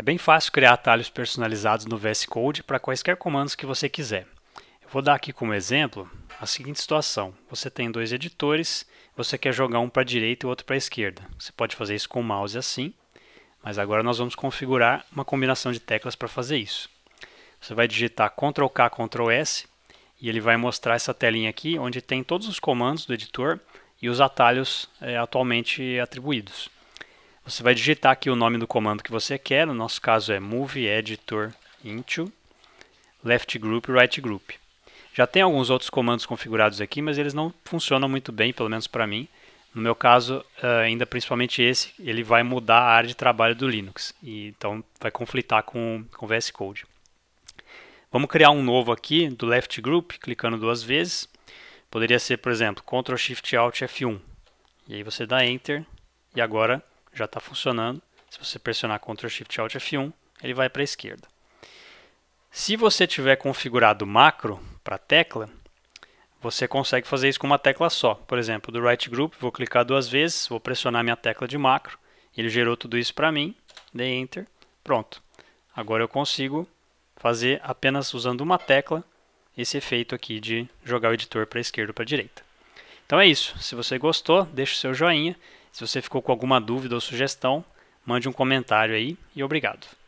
É bem fácil criar atalhos personalizados no VS Code para quaisquer comandos que você quiser. Eu vou dar aqui como exemplo a seguinte situação. Você tem dois editores, você quer jogar um para a direita e outro para a esquerda. Você pode fazer isso com o mouse assim, mas agora nós vamos configurar uma combinação de teclas para fazer isso. Você vai digitar Ctrl K, Ctrl S e ele vai mostrar essa telinha aqui onde tem todos os comandos do editor e os atalhos é, atualmente atribuídos. Você vai digitar aqui o nome do comando que você quer, no nosso caso é move editor into left group right group. Já tem alguns outros comandos configurados aqui, mas eles não funcionam muito bem, pelo menos para mim. No meu caso, eh, ainda principalmente esse, ele vai mudar a área de trabalho do Linux, e então vai conflitar com o VS Code. Vamos criar um novo aqui do left group, clicando duas vezes. Poderia ser, por exemplo, Ctrl Shift Alt F1. E aí você dá Enter e agora já está funcionando. Se você pressionar Ctrl Shift Alt F1, ele vai para a esquerda. Se você tiver configurado macro para tecla, você consegue fazer isso com uma tecla só. Por exemplo, do Right Group, vou clicar duas vezes, vou pressionar minha tecla de macro, ele gerou tudo isso para mim, dei Enter, pronto. Agora eu consigo fazer apenas usando uma tecla esse efeito aqui de jogar o editor para a esquerda ou para a direita. Então é isso. Se você gostou, deixe o seu joinha. Se você ficou com alguma dúvida ou sugestão, mande um comentário aí e obrigado.